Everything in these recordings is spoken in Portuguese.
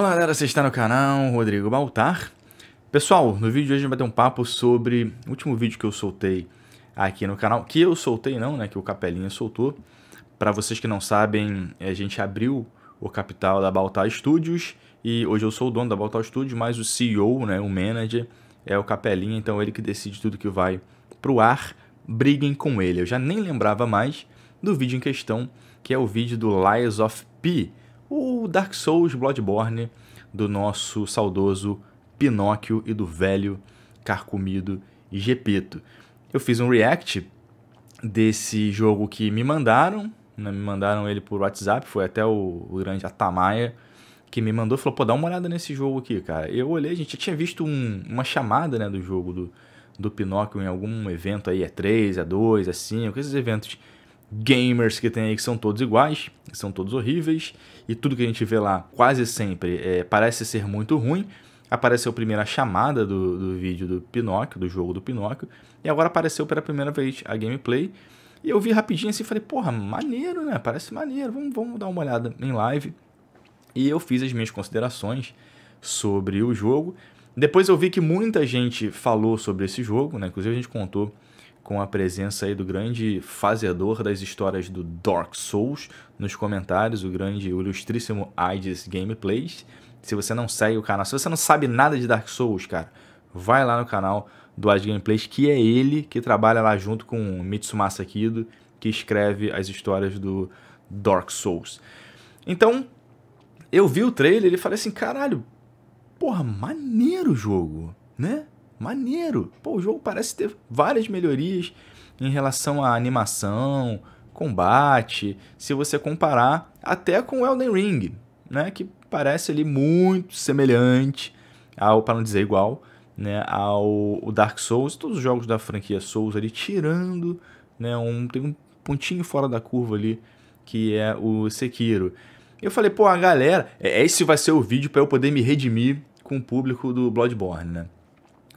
Olá galera, você está no canal Rodrigo Baltar. Pessoal, no vídeo de hoje a gente vai ter um papo sobre o último vídeo que eu soltei aqui no canal, que eu soltei não, né, que o Capelinha soltou. Para vocês que não sabem, eh, a gente abriu o capital da Baltar Studios e hoje eu sou o dono da Baltar Studios, mas o CEO, né, o manager é o Capelinha, então ele que decide tudo que vai pro ar. Briguem com ele. Eu já nem lembrava mais do vídeo em questão, que é o vídeo do Lies of P, o Dark Souls Bloodborne do nosso saudoso Pinóquio e do velho carcomido Gepeto. Eu fiz um react desse jogo que me mandaram, né? me mandaram ele por WhatsApp, foi até o, o grande Atamaia que me mandou, falou, pô, dá uma olhada nesse jogo aqui, cara. Eu olhei, a gente tinha visto um, uma chamada, né, do jogo do, do Pinóquio em algum evento aí, é 3, é 2, é 5, esses eventos gamers que tem aí que são todos iguais, são todos horríveis, e tudo que a gente vê lá quase sempre é, parece ser muito ruim. Apareceu primeiro a chamada do, do vídeo do Pinóquio, do jogo do Pinóquio, e agora apareceu pela primeira vez a gameplay. E eu vi rapidinho assim e falei, porra, maneiro, né? Parece maneiro, vamos, vamos dar uma olhada em live. E eu fiz as minhas considerações sobre o jogo. Depois eu vi que muita gente falou sobre esse jogo, né? Inclusive a gente contou com a presença aí do grande fazedor das histórias do Dark Souls nos comentários, o grande, o ilustríssimo Ides Gameplays. Se você não segue o canal, se você não sabe nada de Dark Souls, cara, vai lá no canal do Ides Gameplays, que é ele que trabalha lá junto com Mitsumasa Kido, que escreve as histórias do Dark Souls. Então, eu vi o trailer e falei assim, caralho, porra, maneiro o jogo, né? maneiro. Pô, o jogo parece ter várias melhorias em relação à animação, combate, se você comparar até com Elden Ring, né, que parece ali muito semelhante ao, para não dizer igual, né, ao Dark Souls, todos os jogos da franquia Souls ali tirando, né, um tem um pontinho fora da curva ali que é o Sekiro. Eu falei, pô, a galera, é, esse vai ser o vídeo para eu poder me redimir com o público do Bloodborne, né?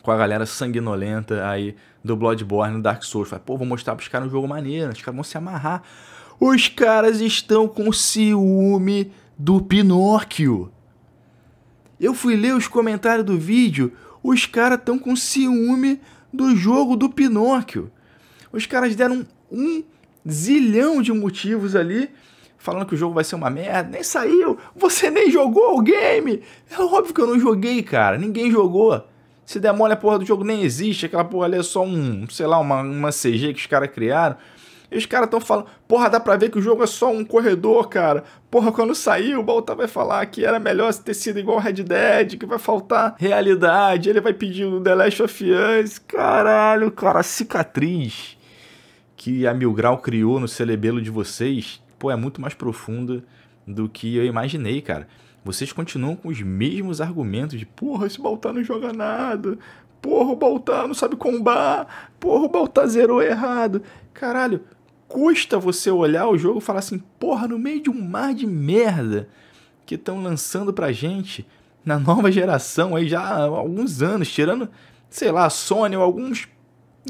com a galera sanguinolenta aí do Bloodborne, do Dark Souls. Fala, pô, vou mostrar pros caras um jogo maneiro, os caras vão se amarrar. Os caras estão com ciúme do Pinóquio. Eu fui ler os comentários do vídeo, os caras estão com ciúme do jogo do Pinóquio. Os caras deram um zilhão de motivos ali, falando que o jogo vai ser uma merda, nem saiu, você nem jogou o game. É óbvio que eu não joguei, cara, ninguém jogou. Se demole a porra do jogo nem existe, aquela porra ali é só um, sei lá, uma, uma CG que os caras criaram. E os caras estão falando, porra, dá pra ver que o jogo é só um corredor, cara. Porra, quando sair, o Baltar vai falar que era melhor ter sido igual Red Dead, que vai faltar realidade. Ele vai pedir o The Last of Us. Caralho, cara, a cicatriz que a Mil Grau criou no celebelo de vocês, pô, é muito mais profunda do que eu imaginei, cara vocês continuam com os mesmos argumentos de porra, esse Baltar não joga nada, porra, o Baltar não sabe combar, porra, o Baltar zerou errado. Caralho, custa você olhar o jogo e falar assim, porra, no meio de um mar de merda que estão lançando pra gente na nova geração aí já há alguns anos, tirando, sei lá, Sony ou alguns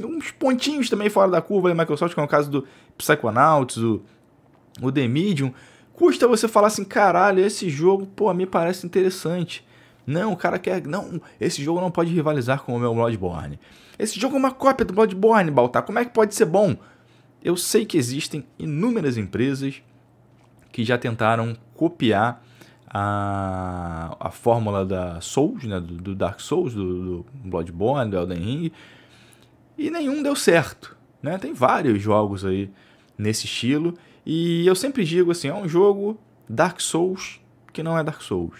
uns pontinhos também fora da curva da Microsoft, como é o caso do Psychonauts, o, o The Medium, Custa você falar assim, caralho, esse jogo, pô, me parece interessante. Não, o cara quer. Não, esse jogo não pode rivalizar com o meu Bloodborne. Esse jogo é uma cópia do Bloodborne, Baltar. Como é que pode ser bom? Eu sei que existem inúmeras empresas que já tentaram copiar a, a fórmula da Souls, né, do, do Dark Souls, do, do, Bloodborne, do Elden Ring, e nenhum deu certo. Né? Tem vários jogos aí nesse estilo e eu sempre digo assim, é um jogo Dark Souls que não é Dark Souls,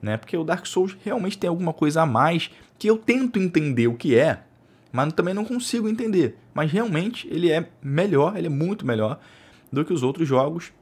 né? Porque o Dark Souls realmente tem alguma coisa a mais que eu tento entender o que é, mas também não consigo entender. Mas realmente ele é melhor, ele é muito melhor do que os outros jogos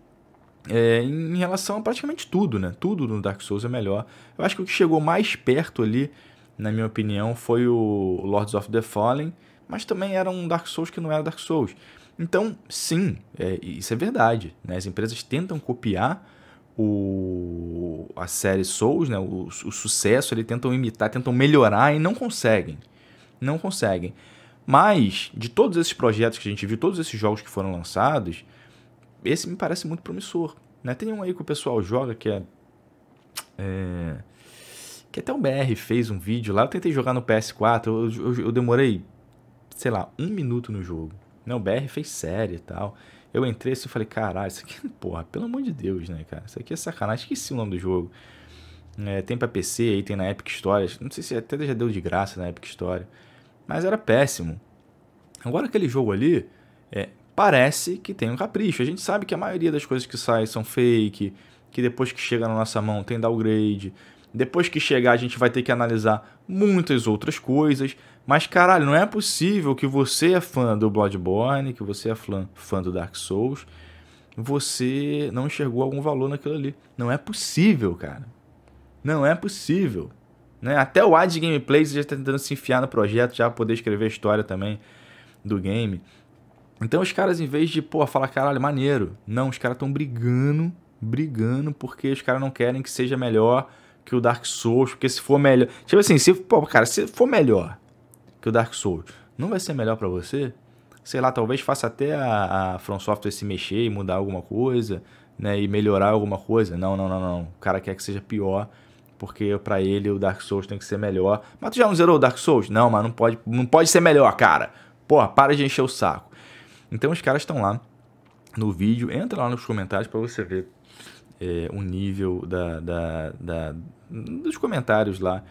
é, em relação a praticamente tudo, né? Tudo no Dark Souls é melhor. Eu acho que o que chegou mais perto ali, na minha opinião, foi o Lords of the Fallen, mas também era um Dark Souls que não era Dark Souls. Então, sim, é, isso é verdade. Né? As empresas tentam copiar o, a série Souls, né? o, o sucesso, eles tentam imitar, tentam melhorar e não conseguem. Não conseguem. Mas, de todos esses projetos que a gente viu, todos esses jogos que foram lançados, esse me parece muito promissor. Né? Tem um aí que o pessoal joga que é, é. que até o BR fez um vídeo lá. Eu tentei jogar no PS4, eu, eu, eu demorei, sei lá, um minuto no jogo. Não, o BR fez série e tal. Eu entrei assim e falei, caralho, isso aqui, porra, pelo amor de Deus, né, cara? Isso aqui é sacanagem. Esqueci o nome do jogo. É, tem pra PC aí, tem na Epic Stories. Não sei se até já deu de graça na Epic Story. Mas era péssimo. Agora aquele jogo ali é, parece que tem um capricho. A gente sabe que a maioria das coisas que saem são fake, que depois que chega na nossa mão tem downgrade. Depois que chegar, a gente vai ter que analisar muitas outras coisas. Mas caralho, não é possível que você é fã do Bloodborne, que você é fã, fã do Dark Souls, você não enxergou algum valor naquilo ali. Não é possível, cara. Não é possível. Né? Até o Ad Gameplays já está tentando se enfiar no projeto, já poder escrever a história também do game. Então os caras, em vez de, pô, falar, caralho, maneiro. Não, os caras estão brigando, brigando, porque os caras não querem que seja melhor que o Dark Souls, porque se for melhor... Tipo assim, se, pô, cara, se for melhor que o Dark Souls. Não vai ser melhor para você? Sei lá, talvez faça até a, a From Software se mexer e mudar alguma coisa, né? E melhorar alguma coisa. Não, não, não, não. O cara quer que seja pior, porque para ele o Dark Souls tem que ser melhor. Mas tu já não zerou o Dark Souls? Não, mas não pode, não pode ser melhor, cara. Porra, para de encher o saco. Então os caras estão lá no vídeo. Entra lá nos comentários para você ver é, o nível da, da, da, dos comentários lá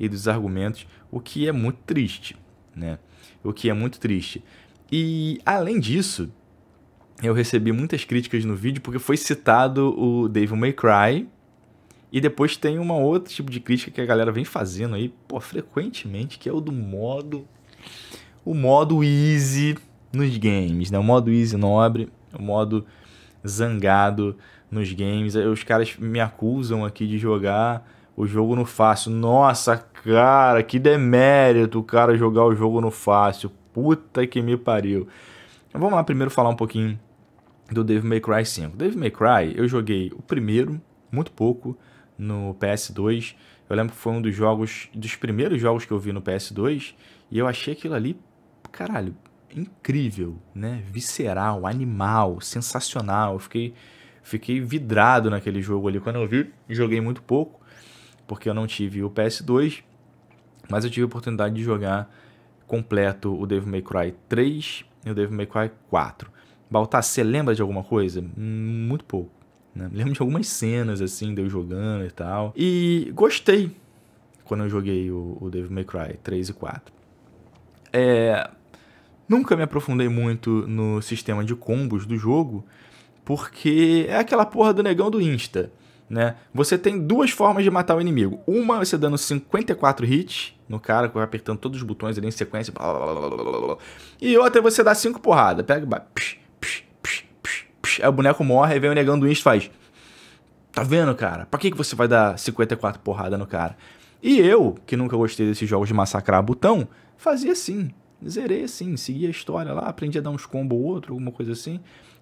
e dos argumentos, o que é muito triste, né? O que é muito triste. E além disso, eu recebi muitas críticas no vídeo porque foi citado o Dave May Cry e depois tem uma outro tipo de crítica que a galera vem fazendo aí, pô, frequentemente, que é o do modo o modo easy nos games, né? O modo easy nobre, o modo zangado nos games. Os caras me acusam aqui de jogar o jogo no fácil. Nossa, Cara, que demérito o cara jogar o jogo no fácil. Puta que me pariu. Então, vamos lá primeiro falar um pouquinho do Devil May Cry 5. Devil May Cry, eu joguei o primeiro, muito pouco, no PS2. Eu lembro que foi um dos jogos, dos primeiros jogos que eu vi no PS2, e eu achei aquilo ali, caralho, incrível, né? Visceral, animal, sensacional. Eu fiquei fiquei vidrado naquele jogo ali quando eu vi, joguei muito pouco, porque eu não tive o PS2. Mas eu tive a oportunidade de jogar completo o Devil May Cry 3 e o Devil May Cry 4. Baltar, você lembra de alguma coisa? Hum, muito pouco. Né? Lembro de algumas cenas, assim, de eu jogando e tal. E gostei quando eu joguei o, o Devil May Cry 3 e 4. É, nunca me aprofundei muito no sistema de combos do jogo, porque é aquela porra do negão do Insta né? Você tem duas formas de matar o inimigo. Uma, você dando 54 hits no cara, apertando todos os botões ali em sequência. Blá, blá, blá, e outra, você dá cinco porradas. Pega e Aí o boneco morre, aí vem o negão do insta faz... Tá vendo, cara? Pra que, que você vai dar 54 porrada no cara? E eu, que nunca gostei desses jogos de massacrar botão, fazia assim. Zerei assim, seguia a história lá, aprendi a dar uns combos ou outro, alguma coisa assim.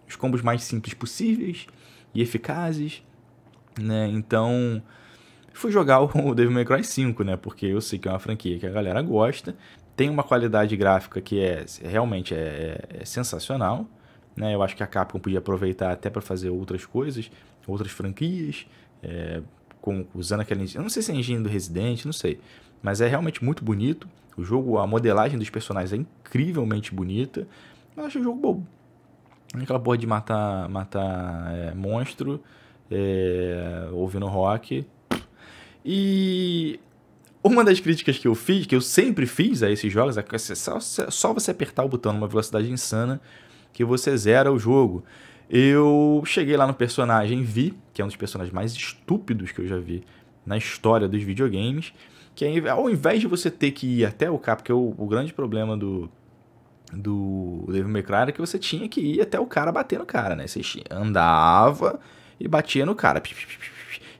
Os combos mais simples possíveis e eficazes. Né? Então, fui jogar o Devil May Cry 5, né? Porque eu sei que é uma franquia que a galera gosta, tem uma qualidade gráfica que é realmente é, é sensacional, né? Eu acho que a Capcom podia aproveitar até para fazer outras coisas, outras franquias, é, com, usando aquela engine. Eu não sei se é a engine do Resident, não sei, mas é realmente muito bonito. O jogo, a modelagem dos personagens é incrivelmente bonita. eu acho o jogo bobo. Aquela porra de matar, matar é, monstro é, ouvindo rock. E uma das críticas que eu fiz, que eu sempre fiz a esses jogos, é que só, só você apertar o botão numa velocidade insana que você zera o jogo. Eu cheguei lá no personagem Vi, que é um dos personagens mais estúpidos que eu já vi na história dos videogames, que é, ao invés de você ter que ir até o cara, porque o, o grande problema do do Devil May Cry era que você tinha que ir até o cara bater no cara, né? Você andava, e batia no cara.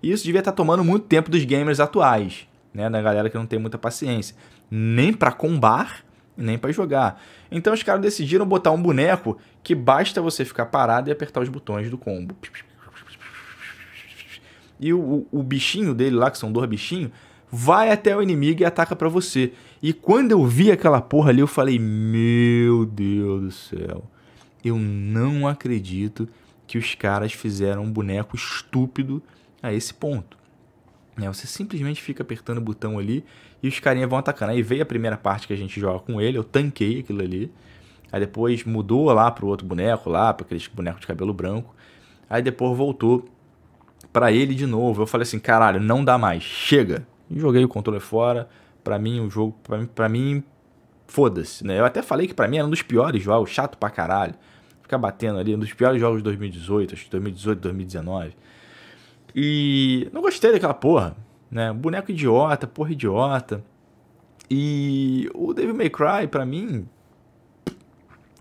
isso devia estar tomando muito tempo dos gamers atuais, né? Da galera que não tem muita paciência. Nem para combar, nem para jogar. Então os caras decidiram botar um boneco que basta você ficar parado e apertar os botões do combo. E o, o, o bichinho dele lá, que são dois bichinhos, vai até o inimigo e ataca para você. E quando eu vi aquela porra ali, eu falei: Meu Deus do céu, eu não acredito que os caras fizeram um boneco estúpido a esse ponto. Né, você simplesmente fica apertando o botão ali e os carinhas vão atacando. Aí veio a primeira parte que a gente joga com ele, eu tanquei aquilo ali. Aí depois mudou lá o outro boneco, lá, para aquele boneco de cabelo branco. Aí depois voltou para ele de novo. Eu falei assim, caralho, não dá mais, chega. E joguei o controle fora. Para mim, o jogo, para mim, mim foda-se, né? Eu até falei que para mim era um dos piores jogos, chato pra caralho ficar batendo ali, um dos piores jogos de 2018, acho que 2018, 2019. E não gostei daquela porra, né? Boneco idiota, porra idiota. E o Devil May Cry, pra mim.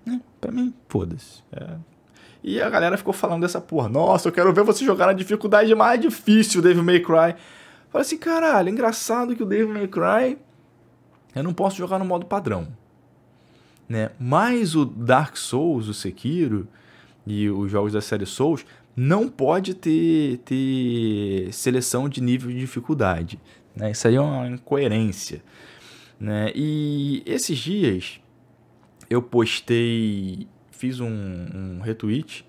Né? Pra mim, foda-se. É. E a galera ficou falando dessa porra. Nossa, eu quero ver você jogar na dificuldade mais difícil, Devil May Cry. Falei assim, caralho, é engraçado que o Devil May Cry. Eu não posso jogar no modo padrão né? Mas o Dark Souls, o Sekiro e os jogos da série Souls não pode ter, ter seleção de nível de dificuldade, né? Isso aí é uma incoerência, né? E esses dias eu postei, fiz um, um retweet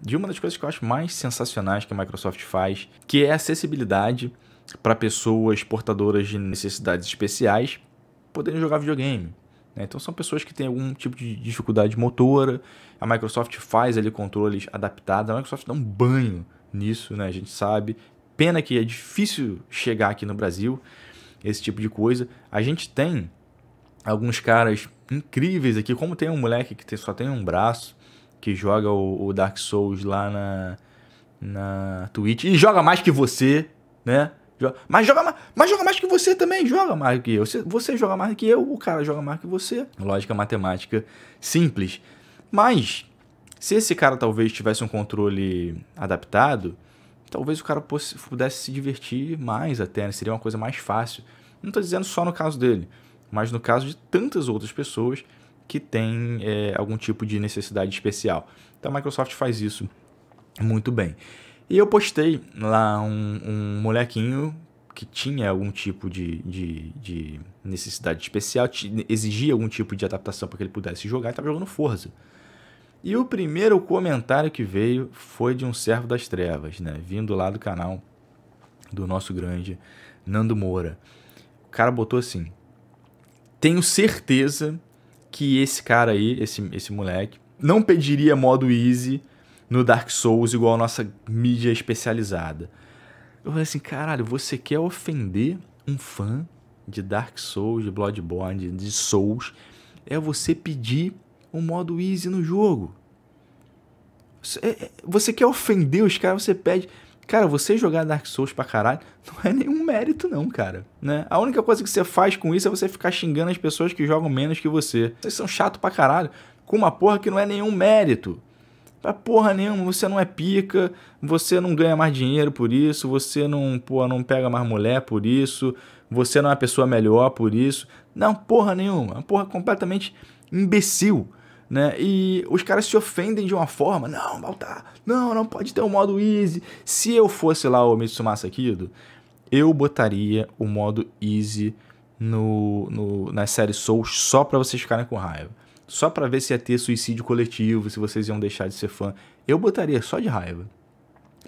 de uma das coisas que eu acho mais sensacionais que a Microsoft faz, que é a acessibilidade para pessoas portadoras de necessidades especiais poderem jogar videogame. Né? Então são pessoas que têm algum tipo de dificuldade motora. A Microsoft faz ali controles adaptados. A Microsoft dá um banho nisso, né? A gente sabe. Pena que é difícil chegar aqui no Brasil esse tipo de coisa. A gente tem alguns caras incríveis aqui, como tem um moleque que só tem um braço que joga o, o Dark Souls lá na na Twitch e joga mais que você, né? mas joga mais. Mas joga mais que você também. Joga mais que eu. Você, você joga mais que eu, o cara joga mais que você. Lógica matemática simples. Mas, se esse cara talvez tivesse um controle adaptado, talvez o cara pudesse se divertir mais até, né? seria uma coisa mais fácil. Não estou dizendo só no caso dele, mas no caso de tantas outras pessoas que têm é, algum tipo de necessidade especial. Então a Microsoft faz isso muito bem. E eu postei lá um, um molequinho que tinha algum tipo de, de, de necessidade especial, exigia algum tipo de adaptação para que ele pudesse jogar, e estava jogando Forza. E o primeiro comentário que veio foi de um servo das trevas, né? Vindo lá do canal do nosso grande Nando Moura. O cara botou assim: Tenho certeza que esse cara aí, esse, esse moleque, não pediria modo easy no Dark Souls igual a nossa mídia especializada. Eu falei assim, caralho, você quer ofender um fã de Dark Souls, de Bloodborne, de Souls? É você pedir um modo easy no jogo. É, é, você quer ofender os caras, você pede. Cara, você jogar Dark Souls pra caralho não é nenhum mérito, não, cara. Né? A única coisa que você faz com isso é você ficar xingando as pessoas que jogam menos que você. Vocês são chato pra caralho com uma porra que não é nenhum mérito. Pra porra nenhuma, você não é pica, você não ganha mais dinheiro por isso, você não, porra, não pega mais mulher por isso, você não é uma pessoa melhor por isso. Não, porra nenhuma. É uma porra completamente imbecil. Né? E os caras se ofendem de uma forma, não, Baltar, não, não pode ter o um modo easy. Se eu fosse lá o Mitsumasa Kido, eu botaria o modo easy no, no, na série Souls só para vocês ficarem com raiva só para ver se ia ter suicídio coletivo, se vocês iam deixar de ser fã. Eu botaria só de raiva.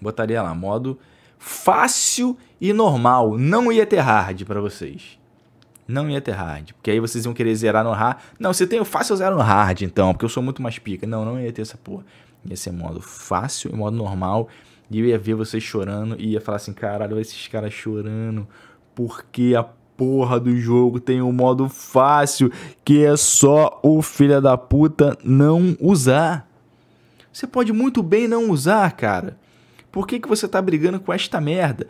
Botaria lá, modo fácil e normal. Não ia ter hard para vocês. Não ia ter hard, porque aí vocês iam querer zerar no hard. Não, se tem o fácil, eu zero no hard então, porque eu sou muito mais pica. Não, não ia ter essa porra. Ia ser modo fácil e modo normal. E eu ia ver vocês chorando e ia falar assim, caralho, esses caras chorando porque a porra do jogo tem um modo fácil que é só o filha da puta não usar. Você pode muito bem não usar, cara. Por que, que você tá brigando com esta merda?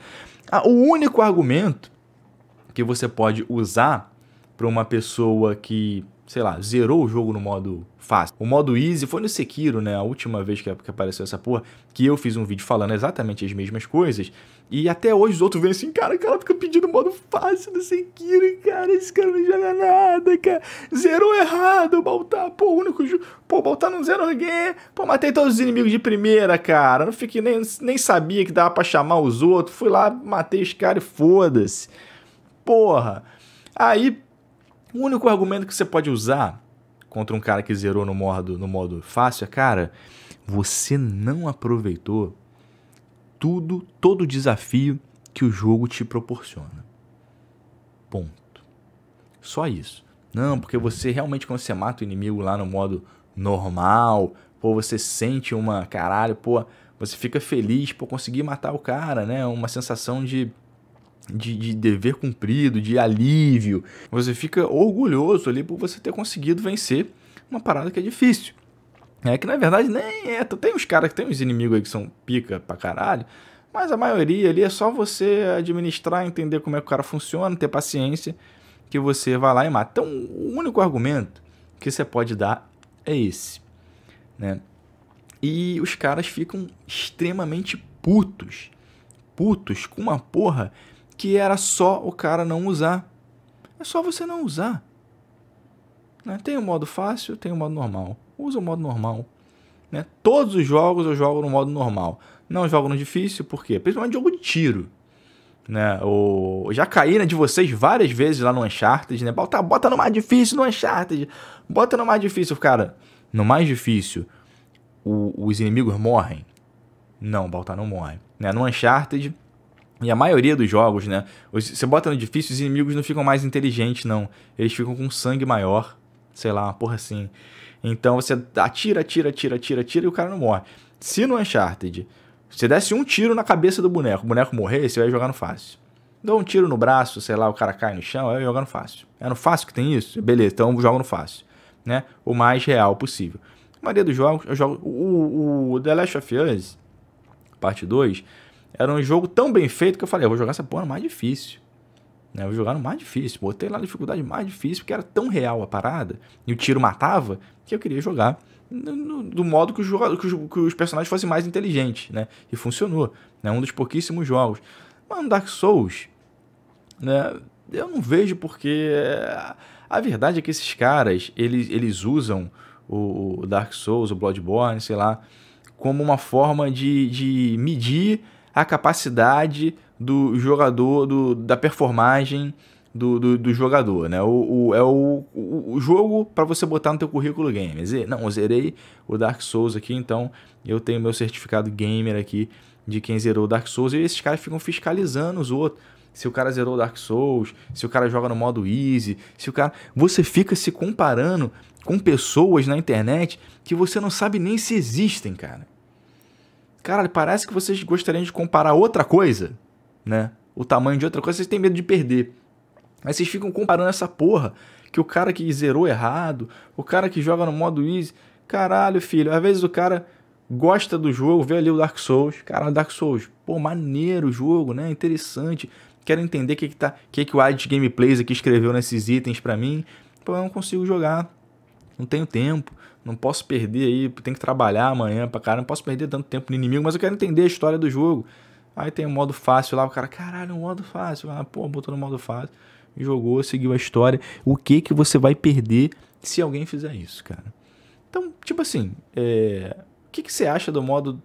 Ah, o único argumento que você pode usar para uma pessoa que sei lá, zerou o jogo no modo fácil. O modo easy foi no Sekiro, né? A última vez que, apareceu essa porra, que eu fiz um vídeo falando exatamente as mesmas coisas. E até hoje os outros vêm assim, cara, o cara fica pedindo modo fácil do Sekiro, cara, esse cara não joga nada, cara. Zerou errado, Baltar, pô, o único jogo. Pô, Baltar não zerou ninguém. Pô, matei todos os inimigos de primeira, cara. Não fiquei nem, nem sabia que dava pra chamar os outros. Fui lá, matei os caras e foda-se. Porra. Aí o único argumento que você pode usar contra um cara que zerou no modo, no modo fácil é, cara, você não aproveitou tudo, todo o desafio que o jogo te proporciona. Ponto. Só isso. Não, porque você realmente, quando você mata o inimigo lá no modo normal, pô, você sente uma, caralho, pô, você fica feliz por conseguir matar o cara, né? Uma sensação de de, de, dever cumprido, de alívio. Você fica orgulhoso ali por você ter conseguido vencer uma parada que é difícil. É que na verdade nem é. Tem uns caras que tem uns inimigos aí que são pica pra caralho. Mas a maioria ali é só você administrar, entender como é que o cara funciona, ter paciência, que você vai lá e mata. Então, o único argumento que você pode dar é esse, né? E os caras ficam extremamente putos, putos com uma porra que era só o cara não usar. É só você não usar. Né? Tem o modo fácil, tem o modo normal. Usa o modo normal. Né? Todos os jogos eu jogo no modo normal. Não jogo no difícil, por quê? Principalmente jogo de tiro. Né? O... Já caí né, de vocês várias vezes lá no Uncharted, né? Bota, bota no mais difícil no Uncharted. Bota no mais difícil, cara. No mais difícil, o, os inimigos morrem? Não, Baltar não morre. Né? No Uncharted, e a maioria dos jogos, né? Você bota no difícil, os inimigos não ficam mais inteligentes, não. Eles ficam com sangue maior. Sei lá, uma porra assim. Então você atira, atira, atira, atira, atira e o cara não morre. Se no Uncharted você desse um tiro na cabeça do boneco, o boneco morrer, você vai jogar no fácil. Dá um tiro no braço, sei lá, o cara cai no chão, aí jogar no fácil. É no fácil que tem isso? Beleza, então joga no fácil. Né? O mais real possível. A maioria dos jogos, eu jogo. O, o, o The Last of Us, parte 2, era um jogo tão bem feito que eu falei, eu vou jogar essa porra mais difícil. Né? Eu vou jogar no mais difícil. Botei lá na dificuldade mais difícil, porque era tão real a parada, e o tiro matava, que eu queria jogar no, no, do modo que, que, os, que os, personagens fossem mais inteligentes, né? E funcionou. né? um dos pouquíssimos jogos. Mas no Dark Souls, né? Eu não vejo porque... Eh, a verdade é que esses caras, eles, eles usam o, o Dark Souls, o Bloodborne, sei lá, como uma forma de, de medir a capacidade do jogador, do, da performagem do, do, do jogador, né? O, o é o, o, o jogo para você botar no teu currículo games. E, não, eu zerei o Dark Souls aqui, então eu tenho meu certificado gamer aqui de quem zerou o Dark Souls. E esses caras ficam fiscalizando os outros. Se o cara zerou o Dark Souls, se o cara joga no modo easy, se o cara. Você fica se comparando com pessoas na internet que você não sabe nem se existem, cara. Caralho, parece que vocês gostariam de comparar outra coisa, né? O tamanho de outra coisa, vocês têm medo de perder. Mas vocês ficam comparando essa porra que o cara que zerou errado, o cara que joga no modo easy. Caralho, filho, às vezes o cara gosta do jogo, vê ali o Dark Souls. Cara, Dark Souls, pô, maneiro o jogo, né? Interessante. Quero entender o que, que, tá, que, que o Ad Gameplays aqui escreveu nesses itens para mim. Pô, eu não consigo jogar. Não tenho tempo, não posso perder aí, tem que trabalhar amanhã pra caramba, não posso perder tanto tempo no inimigo, mas eu quero entender a história do jogo. Aí tem o um modo fácil lá, o cara, caralho, um modo fácil. Ah, pô, botou no modo fácil, jogou, seguiu a história. O que que você vai perder se alguém fizer isso, cara? Então, tipo assim, é... o que, que você acha do modo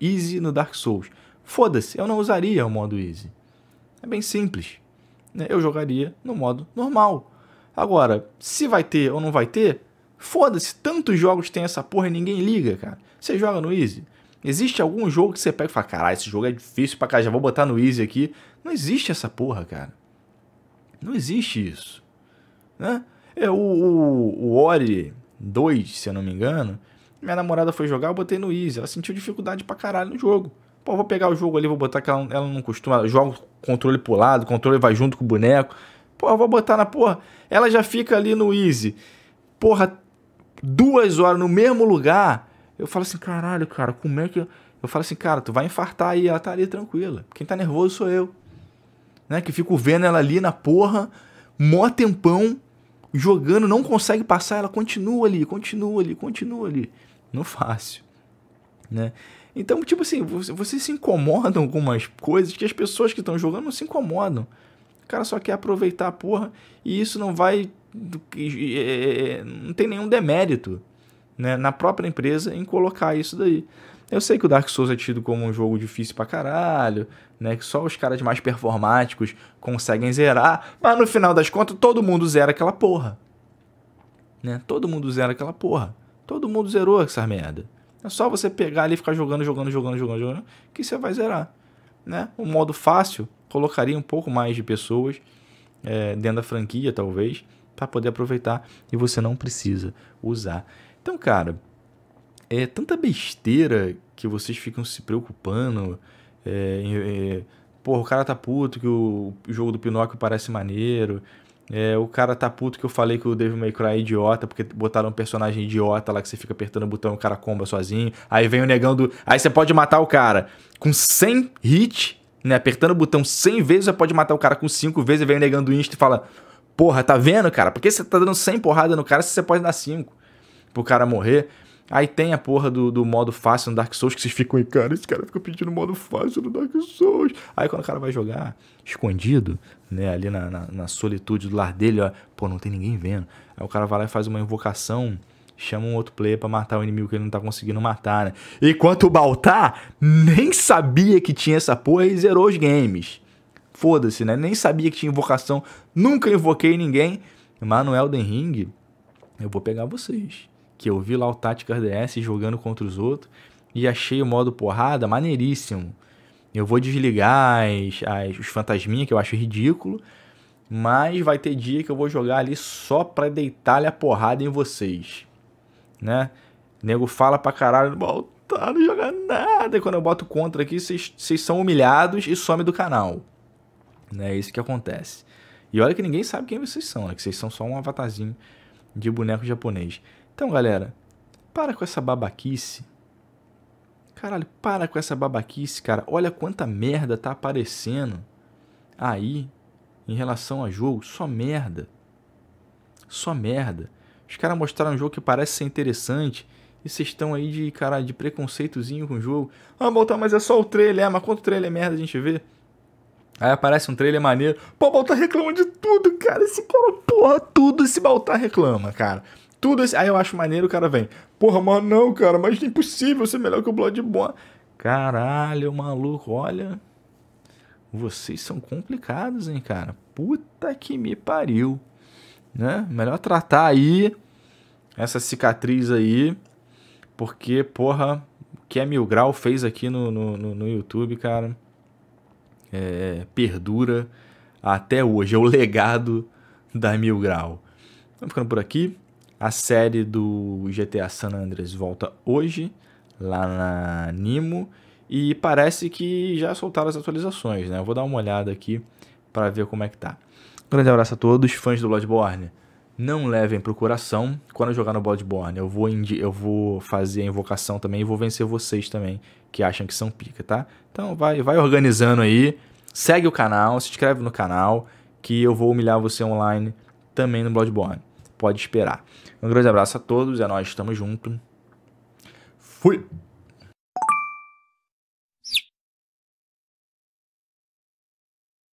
easy no Dark Souls? Foda-se, eu não usaria o modo easy. É bem simples. Né? Eu jogaria no modo normal. Agora, se vai ter ou não vai ter, Foda-se, tantos jogos tem essa porra e ninguém liga, cara. Você joga no Easy? Existe algum jogo que você pega e fala, caralho, esse jogo é difícil pra cá, já vou botar no Easy aqui. Não existe essa porra, cara. Não existe isso. Né? é o, o Ori 2, se eu não me engano, minha namorada foi jogar, eu botei no Easy. Ela sentiu dificuldade pra caralho no jogo. Pô, vou pegar o jogo ali, vou botar que ela, ela não costuma. Joga o controle pro lado, o controle vai junto com o boneco. Pô, vou botar na porra. Ela já fica ali no Easy. Porra, duas horas no mesmo lugar. Eu falo assim, caralho, cara, como é que. Eu, falo assim, cara, tu vai infartar aí. Ela tá ali tranquila. Quem tá nervoso sou eu. Né? Que fico vendo ela ali na porra, mó tempão, jogando, não consegue passar. Ela continua ali, continua ali, continua ali. Não fácil. Né? Então, tipo assim, vocês se incomodam com umas coisas que as pessoas que estão jogando não se incomodam. O cara só quer aproveitar a porra e isso não vai é, não tem nenhum demérito né, na própria empresa em colocar isso daí. Eu sei que o Dark Souls é tido como um jogo difícil pra caralho, né? Que só os caras mais performáticos conseguem zerar, mas no final das contas todo mundo zera aquela porra. Né? Todo mundo zera aquela porra. Todo mundo zerou essa merda. É só você pegar ali e ficar jogando, jogando, jogando, jogando, jogando, que você vai zerar. Né? O modo fácil colocaria um pouco mais de pessoas é, dentro da franquia, talvez para poder aproveitar e você não precisa usar. Então, cara, é tanta besteira que vocês ficam se preocupando. É, é, porra, o cara tá puto que o, o jogo do Pinóquio parece maneiro. É, o cara tá puto que eu falei que o Devil May Cry é idiota, porque botaram um personagem idiota lá que você fica apertando o botão e o cara comba sozinho. Aí vem o negão do. Aí você pode matar o cara com 100 hits, né? Apertando o botão 100 vezes, você pode matar o cara com 5 vezes. e vem o negão do Insta e fala: Porra, tá vendo, cara? Por que você tá dando 100 porrada no cara se você pode dar 5 pro cara morrer? Aí tem a porra do, do modo fácil no Dark Souls que vocês ficam, cara, esse cara fica pedindo modo fácil no Dark Souls. Aí quando o cara vai jogar escondido, né, ali na, na, na solitude do lar dele, ó, pô, não tem ninguém vendo. Aí o cara vai lá e faz uma invocação, chama um outro player para matar o inimigo que ele não tá conseguindo matar, né? Enquanto o Baltar nem sabia que tinha essa porra e zerou os games foda-se, né? Nem sabia que tinha invocação, nunca invoquei ninguém. Manuel no Ring, eu vou pegar vocês. Que eu vi lá o Tática DS jogando contra os outros e achei o modo porrada maneiríssimo. Eu vou desligar as, as, os fantasminhas, que eu acho ridículo. Mas vai ter dia que eu vou jogar ali só pra deitar a porrada em vocês. Né? nego fala pra caralho, voltar, tá, não joga nada. E quando eu boto contra aqui, vocês são humilhados e some do canal. Né? É isso que acontece. E olha que ninguém sabe quem vocês são, né? Que vocês são só um avatarzinho de boneco japonês. Então, galera, para com essa babaquice. Caralho, para com essa babaquice, cara. Olha quanta merda tá aparecendo aí em relação a jogo. Só merda. Só merda. Os caras mostraram um jogo que parece ser interessante. E vocês estão aí de, cara, de preconceitozinho com o jogo. Ah, botar, mas é só o trailer. É, mas quanto trailer é merda a gente vê? Aí aparece um trailer maneiro. Pô, o Baltar reclama de tudo, cara. Esse cara, porra, tudo esse Baltar reclama, cara. Tudo esse... Aí eu acho maneiro, o cara vem. Porra, mas não, cara, mas é impossível ser melhor que o Bloodborne. Caralho, maluco, olha. Vocês são complicados, hein, cara. Puta que me pariu. Né? Melhor tratar aí essa cicatriz aí. Porque, porra, o que é Mil Grau fez aqui no, no, no, no YouTube, cara é, perdura até hoje, é o legado da Mil Grau. Vamos ficando por aqui, a série do GTA San Andreas volta hoje, lá na Nimo, e parece que já soltaram as atualizações, né? Eu vou dar uma olhada aqui para ver como é que tá. Um grande abraço a todos, fãs do Bloodborne. Não levem pro coração. Quando eu jogar no Bloodborne, eu vou, eu vou fazer a invocação também e vou vencer vocês também que acham que são pica, tá? Então vai, vai organizando aí, segue o canal, se inscreve no canal, que eu vou humilhar você online também no Bloodborne. Pode esperar. Um grande abraço a todos, é nóis, tamo junto. Fui!